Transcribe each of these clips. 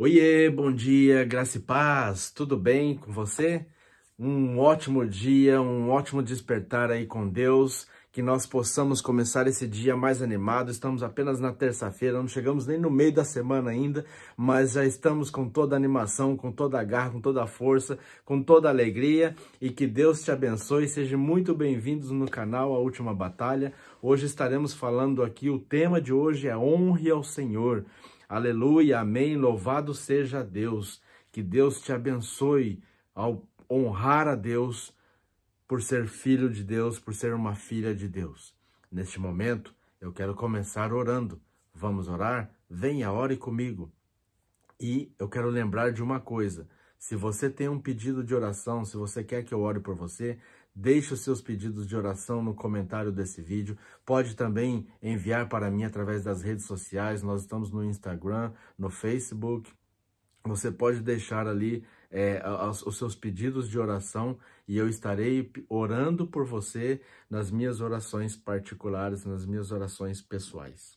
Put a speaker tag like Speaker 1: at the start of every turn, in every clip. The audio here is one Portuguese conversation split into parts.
Speaker 1: Oiê, bom dia, graça e paz, tudo bem com você? Um ótimo dia, um ótimo despertar aí com Deus, que nós possamos começar esse dia mais animado. Estamos apenas na terça-feira, não chegamos nem no meio da semana ainda, mas já estamos com toda a animação, com toda a garra, com toda a força, com toda a alegria e que Deus te abençoe. Sejam muito bem-vindos no canal A Última Batalha. Hoje estaremos falando aqui, o tema de hoje é Honre ao Senhor. Aleluia, amém. Louvado seja Deus. Que Deus te abençoe ao honrar a Deus por ser filho de Deus, por ser uma filha de Deus. Neste momento, eu quero começar orando. Vamos orar? Venha, ore comigo. E eu quero lembrar de uma coisa. Se você tem um pedido de oração, se você quer que eu ore por você, Deixe os seus pedidos de oração no comentário desse vídeo. Pode também enviar para mim através das redes sociais. Nós estamos no Instagram, no Facebook. Você pode deixar ali é, os seus pedidos de oração e eu estarei orando por você nas minhas orações particulares, nas minhas orações pessoais.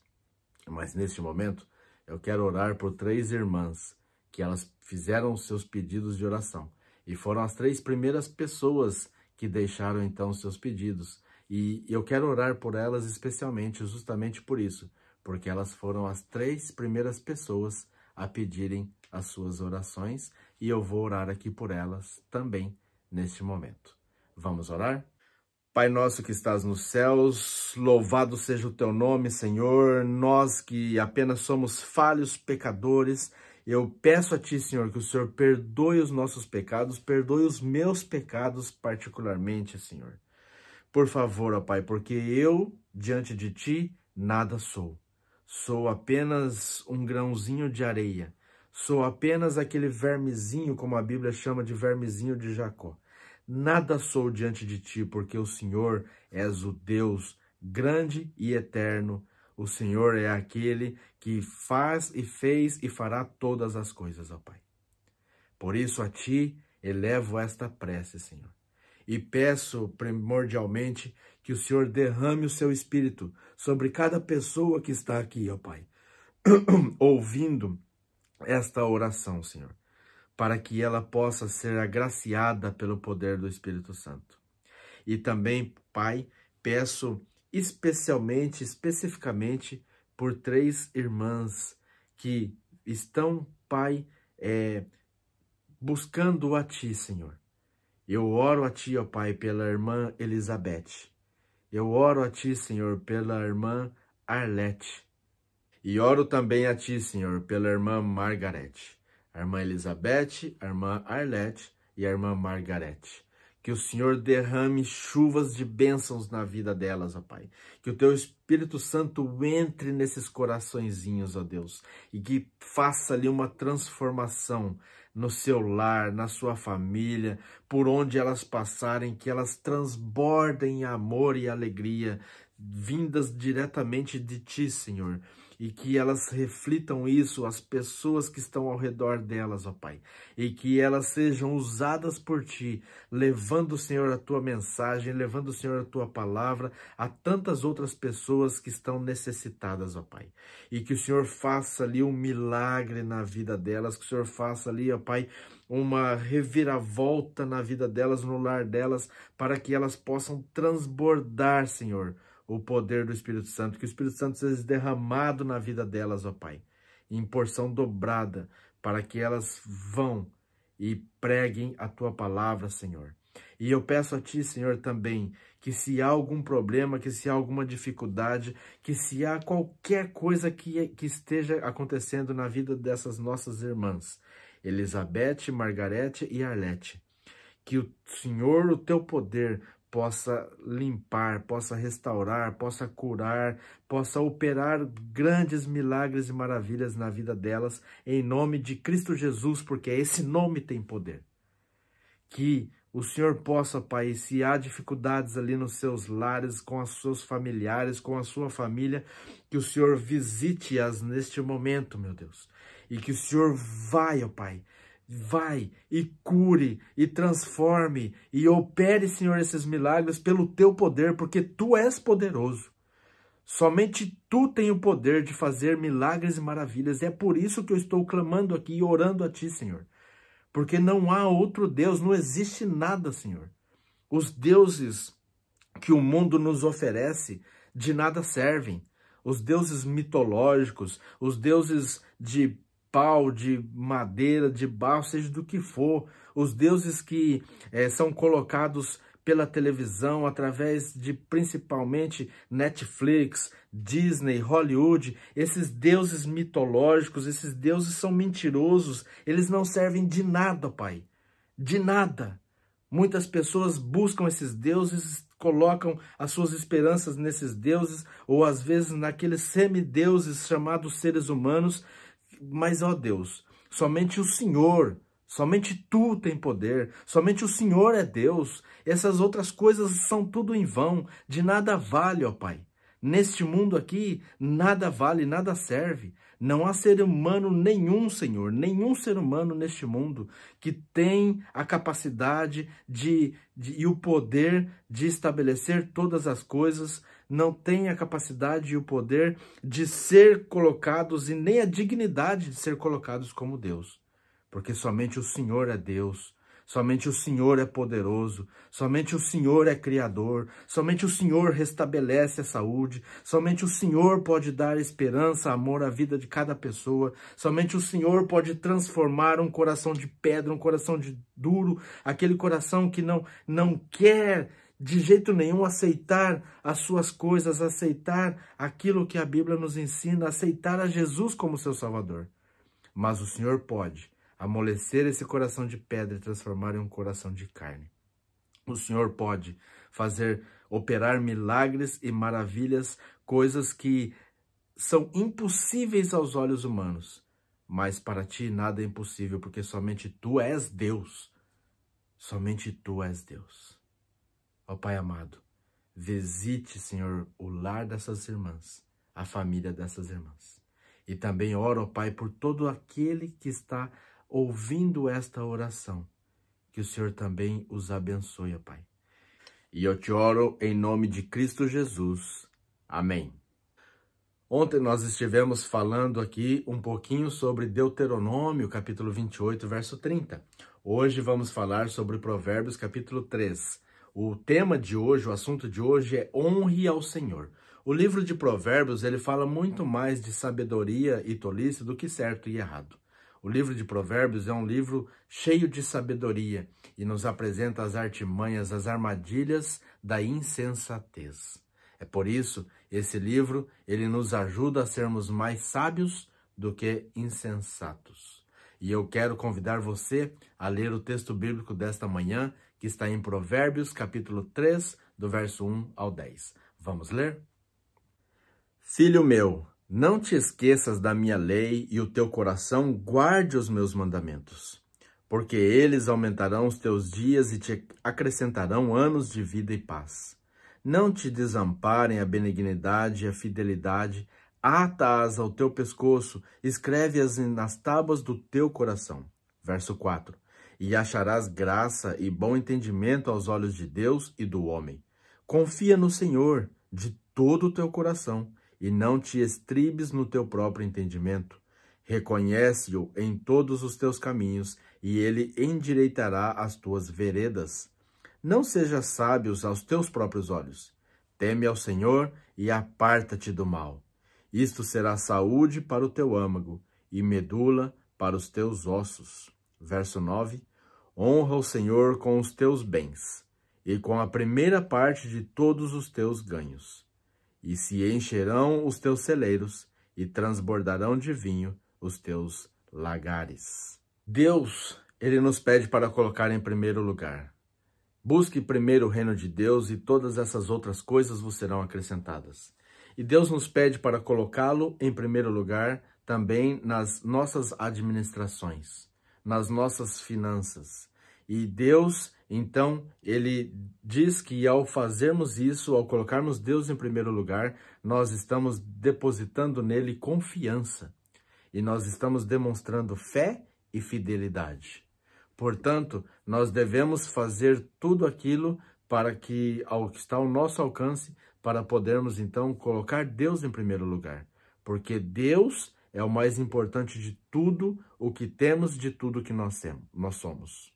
Speaker 1: Mas neste momento, eu quero orar por três irmãs que elas fizeram os seus pedidos de oração e foram as três primeiras pessoas que deixaram então seus pedidos. E eu quero orar por elas especialmente, justamente por isso, porque elas foram as três primeiras pessoas a pedirem as suas orações e eu vou orar aqui por elas também neste momento. Vamos orar? Pai nosso que estás nos céus, louvado seja o teu nome, Senhor. Nós que apenas somos falhos pecadores, eu peço a Ti, Senhor, que o Senhor perdoe os nossos pecados, perdoe os meus pecados particularmente, Senhor. Por favor, ó Pai, porque eu, diante de Ti, nada sou. Sou apenas um grãozinho de areia. Sou apenas aquele vermezinho, como a Bíblia chama de vermezinho de Jacó. Nada sou diante de Ti, porque o Senhor és o Deus grande e eterno. O Senhor é aquele que faz e fez e fará todas as coisas, ó Pai. Por isso a Ti elevo esta prece, Senhor. E peço primordialmente que o Senhor derrame o seu espírito sobre cada pessoa que está aqui, ó Pai, ouvindo esta oração, Senhor, para que ela possa ser agraciada pelo poder do Espírito Santo. E também, Pai, peço especialmente, especificamente, por três irmãs que estão, Pai, é, buscando a Ti, Senhor. Eu oro a Ti, ó Pai, pela irmã Elizabeth. Eu oro a Ti, Senhor, pela irmã Arlete. E oro também a Ti, Senhor, pela irmã Margarete. A irmã Elizabeth, a irmã Arlete e a irmã Margarete. Que o Senhor derrame chuvas de bênçãos na vida delas, ó Pai. Que o Teu Espírito Santo entre nesses coraçõezinhos, ó Deus, e que faça ali uma transformação no seu lar, na sua família, por onde elas passarem, que elas transbordem amor e alegria, vindas diretamente de Ti, Senhor e que elas reflitam isso às pessoas que estão ao redor delas, ó Pai, e que elas sejam usadas por Ti, levando, Senhor, a Tua mensagem, levando, Senhor, a Tua palavra a tantas outras pessoas que estão necessitadas, ó Pai, e que o Senhor faça ali um milagre na vida delas, que o Senhor faça ali, ó Pai, uma reviravolta na vida delas, no lar delas, para que elas possam transbordar, Senhor, o poder do Espírito Santo, que o Espírito Santo seja derramado na vida delas, ó Pai, em porção dobrada, para que elas vão e preguem a tua palavra, Senhor. E eu peço a Ti, Senhor, também, que se há algum problema, que se há alguma dificuldade, que se há qualquer coisa que, que esteja acontecendo na vida dessas nossas irmãs, Elizabeth, Margarete e Arlete, que o Senhor, o Teu poder, possa limpar, possa restaurar, possa curar, possa operar grandes milagres e maravilhas na vida delas, em nome de Cristo Jesus, porque esse nome tem poder. Que o Senhor possa, Pai, se há dificuldades ali nos seus lares, com os seus familiares, com a sua família, que o Senhor visite-as neste momento, meu Deus. E que o Senhor vai, ó Pai, Vai e cure e transforme e opere, Senhor, esses milagres pelo teu poder, porque tu és poderoso. Somente tu tem o poder de fazer milagres e maravilhas. é por isso que eu estou clamando aqui e orando a ti, Senhor. Porque não há outro Deus, não existe nada, Senhor. Os deuses que o mundo nos oferece de nada servem. Os deuses mitológicos, os deuses de pau, de madeira, de barro, seja do que for. Os deuses que é, são colocados pela televisão, através de principalmente Netflix, Disney, Hollywood, esses deuses mitológicos, esses deuses são mentirosos, eles não servem de nada, pai. De nada. Muitas pessoas buscam esses deuses, colocam as suas esperanças nesses deuses, ou às vezes naqueles semideuses chamados seres humanos, mas ó Deus, somente o Senhor, somente tu tem poder, somente o Senhor é Deus. Essas outras coisas são tudo em vão, de nada vale, ó Pai. Neste mundo aqui, nada vale, nada serve. Não há ser humano nenhum, Senhor, nenhum ser humano neste mundo que tem a capacidade de, de, e o poder de estabelecer todas as coisas não têm a capacidade e o poder de ser colocados e nem a dignidade de ser colocados como Deus. Porque somente o Senhor é Deus, somente o Senhor é poderoso, somente o Senhor é criador, somente o Senhor restabelece a saúde, somente o Senhor pode dar esperança, amor à vida de cada pessoa, somente o Senhor pode transformar um coração de pedra, um coração de duro, aquele coração que não não quer de jeito nenhum aceitar as suas coisas, aceitar aquilo que a Bíblia nos ensina, aceitar a Jesus como seu Salvador. Mas o Senhor pode amolecer esse coração de pedra e transformar em um coração de carne. O Senhor pode fazer operar milagres e maravilhas, coisas que são impossíveis aos olhos humanos. Mas para ti nada é impossível, porque somente tu és Deus. Somente tu és Deus. Ó Pai amado, visite, Senhor, o lar dessas irmãs, a família dessas irmãs. E também oro, ó Pai, por todo aquele que está ouvindo esta oração. Que o Senhor também os abençoe, ó Pai. E eu te oro em nome de Cristo Jesus. Amém. Ontem nós estivemos falando aqui um pouquinho sobre Deuteronômio, capítulo 28, verso 30. Hoje vamos falar sobre Provérbios, capítulo 3. O tema de hoje, o assunto de hoje é honre ao Senhor. O livro de Provérbios, ele fala muito mais de sabedoria e tolice do que certo e errado. O livro de Provérbios é um livro cheio de sabedoria e nos apresenta as artimanhas, as armadilhas da insensatez. É por isso esse livro ele nos ajuda a sermos mais sábios do que insensatos. E eu quero convidar você a ler o texto bíblico desta manhã, que está em Provérbios, capítulo 3, do verso 1 ao 10. Vamos ler? Filho meu, não te esqueças da minha lei e o teu coração guarde os meus mandamentos, porque eles aumentarão os teus dias e te acrescentarão anos de vida e paz. Não te desamparem a benignidade e a fidelidade, ata-as ao teu pescoço, escreve-as nas tábuas do teu coração. Verso 4 e acharás graça e bom entendimento aos olhos de Deus e do homem. Confia no Senhor de todo o teu coração e não te estribes no teu próprio entendimento. Reconhece-o em todos os teus caminhos e ele endireitará as tuas veredas. Não sejas sábios aos teus próprios olhos. Teme ao Senhor e aparta-te do mal. Isto será saúde para o teu âmago e medula para os teus ossos. Verso 9: Honra o Senhor com os teus bens e com a primeira parte de todos os teus ganhos. E se encherão os teus celeiros e transbordarão de vinho os teus lagares. Deus, ele nos pede para colocar em primeiro lugar. Busque primeiro o reino de Deus e todas essas outras coisas vos serão acrescentadas. E Deus nos pede para colocá-lo em primeiro lugar também nas nossas administrações, nas nossas finanças, e Deus, então, ele diz que ao fazermos isso, ao colocarmos Deus em primeiro lugar, nós estamos depositando nele confiança. E nós estamos demonstrando fé e fidelidade. Portanto, nós devemos fazer tudo aquilo para que, ao que está ao nosso alcance, para podermos então colocar Deus em primeiro lugar. Porque Deus é o mais importante de tudo o que temos, de tudo que nós somos.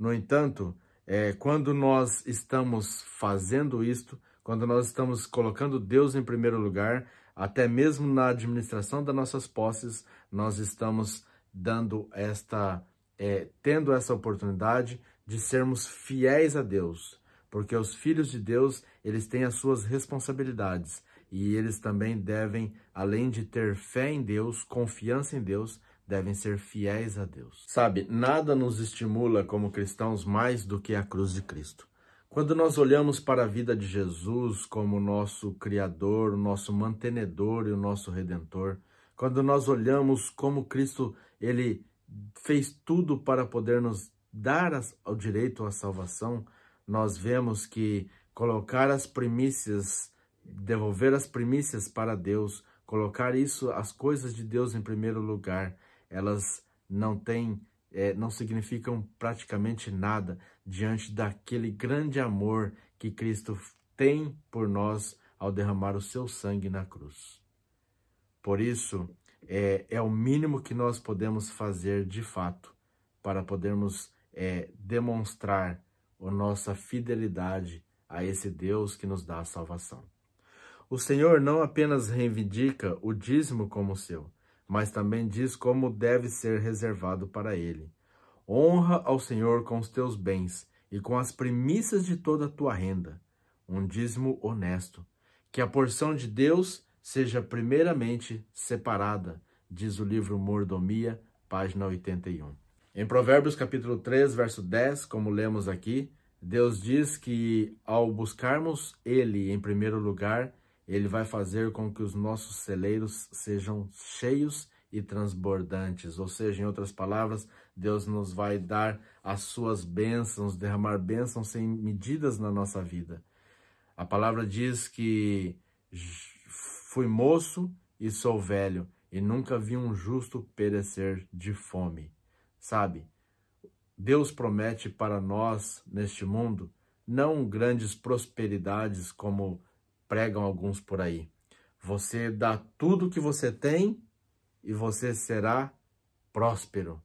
Speaker 1: No entanto, é, quando nós estamos fazendo isto, quando nós estamos colocando Deus em primeiro lugar, até mesmo na administração das nossas posses, nós estamos dando esta, é, tendo essa oportunidade de sermos fiéis a Deus, porque os filhos de Deus, eles têm as suas responsabilidades e eles também devem, além de ter fé em Deus, confiança em Deus, devem ser fiéis a Deus. Sabe, nada nos estimula como cristãos mais do que a cruz de Cristo. Quando nós olhamos para a vida de Jesus como nosso Criador, o nosso mantenedor e o nosso Redentor, quando nós olhamos como Cristo ele fez tudo para poder nos dar o direito à salvação, nós vemos que colocar as primícias, devolver as primícias para Deus, colocar isso, as coisas de Deus em primeiro lugar, elas não têm, é, não significam praticamente nada diante daquele grande amor que Cristo tem por nós ao derramar o seu sangue na cruz. Por isso, é, é o mínimo que nós podemos fazer de fato para podermos é, demonstrar a nossa fidelidade a esse Deus que nos dá a salvação. O Senhor não apenas reivindica o dízimo como seu, mas também diz como deve ser reservado para ele. Honra ao Senhor com os teus bens e com as primícias de toda a tua renda, um dízimo honesto. Que a porção de Deus seja primeiramente separada, diz o livro Mordomia, página 81. Em Provérbios capítulo 3, verso 10, como lemos aqui, Deus diz que ao buscarmos ele em primeiro lugar, ele vai fazer com que os nossos celeiros sejam cheios e transbordantes, ou seja, em outras palavras, Deus nos vai dar as suas bênçãos, derramar bênçãos sem medidas na nossa vida. A palavra diz que fui moço e sou velho, e nunca vi um justo perecer de fome. Sabe? Deus promete para nós neste mundo não grandes prosperidades como pregam alguns por aí. Você dá tudo o que você tem e você será próspero.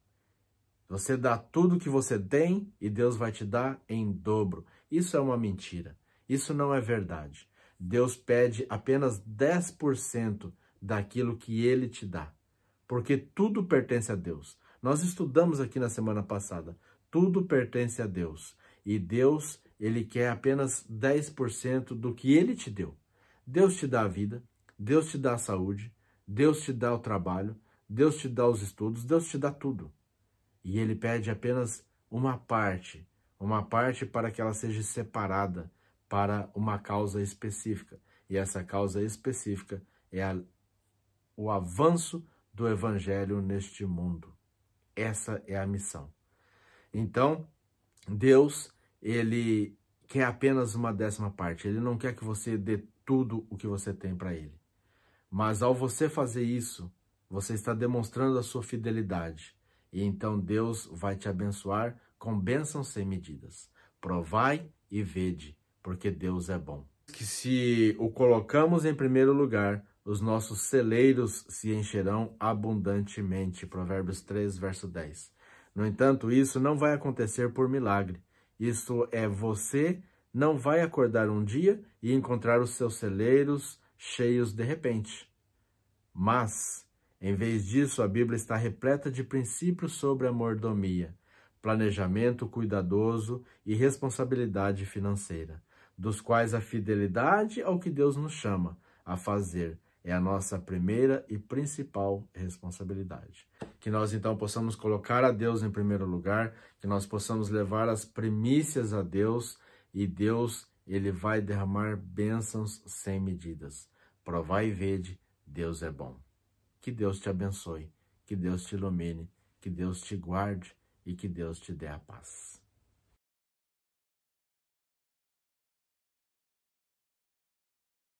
Speaker 1: Você dá tudo o que você tem e Deus vai te dar em dobro. Isso é uma mentira. Isso não é verdade. Deus pede apenas 10% daquilo que ele te dá, porque tudo pertence a Deus. Nós estudamos aqui na semana passada, tudo pertence a Deus e Deus ele quer apenas 10% do que ele te deu. Deus te dá a vida, Deus te dá a saúde, Deus te dá o trabalho, Deus te dá os estudos, Deus te dá tudo. E ele pede apenas uma parte, uma parte para que ela seja separada para uma causa específica. E essa causa específica é a, o avanço do evangelho neste mundo. Essa é a missão. Então, Deus ele quer apenas uma décima parte. Ele não quer que você dê tudo o que você tem para ele. Mas ao você fazer isso, você está demonstrando a sua fidelidade. E então Deus vai te abençoar com bênçãos sem medidas. Provai e vede, porque Deus é bom. Que se o colocamos em primeiro lugar, os nossos celeiros se encherão abundantemente. Provérbios 3, verso 10. No entanto, isso não vai acontecer por milagre, isto é, você não vai acordar um dia e encontrar os seus celeiros cheios de repente. Mas, em vez disso, a Bíblia está repleta de princípios sobre a mordomia, planejamento cuidadoso e responsabilidade financeira, dos quais a fidelidade ao que Deus nos chama a fazer é a nossa primeira e principal responsabilidade. Que nós então possamos colocar a Deus em primeiro lugar, que nós possamos levar as primícias a Deus e Deus, ele vai derramar bênçãos sem medidas. Provai e vede, Deus é bom. Que Deus te abençoe, que Deus te ilumine, que Deus te guarde e que Deus te dê a paz.